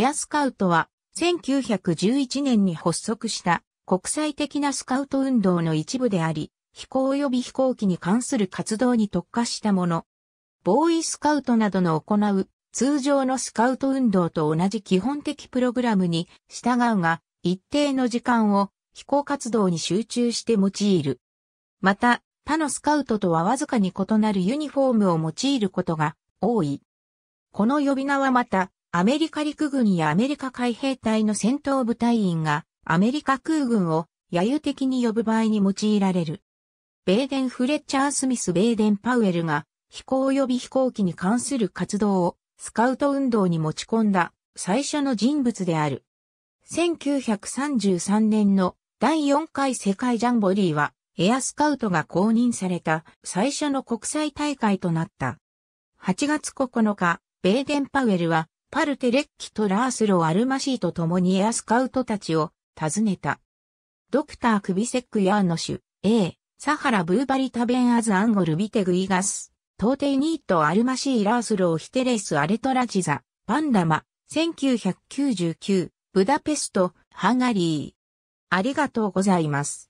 エアスカウトは1911年に発足した国際的なスカウト運動の一部であり、飛行及び飛行機に関する活動に特化したもの。ボーイスカウトなどの行う通常のスカウト運動と同じ基本的プログラムに従うが、一定の時間を飛行活動に集中して用いる。また、他のスカウトとはわずかに異なるユニフォームを用いることが多い。この呼び名はまた、アメリカ陸軍やアメリカ海兵隊の戦闘部隊員がアメリカ空軍を揶揄的に呼ぶ場合に用いられる。ベーデン・フレッチャー・スミス・ベーデン・パウエルが飛行及び飛行機に関する活動をスカウト運動に持ち込んだ最初の人物である。1933年の第4回世界ジャンボリーはエアスカウトが公認された最初の国際大会となった。8月9日、ベーデン・パウエルはパルテレッキとラースロ・アルマシーと共にエアスカウトたちを訪ねた。ドクター・クビセック・ヤーノシュ、A、サハラ・ブーバリ・タベン・アズ・アンゴル・ビテグ・イガス、到底ニート・アルマシー・ラースロ・ヒテレス・アレトラジザ、パンダマ、1999、ブダペスト、ハンガリー。ありがとうございます。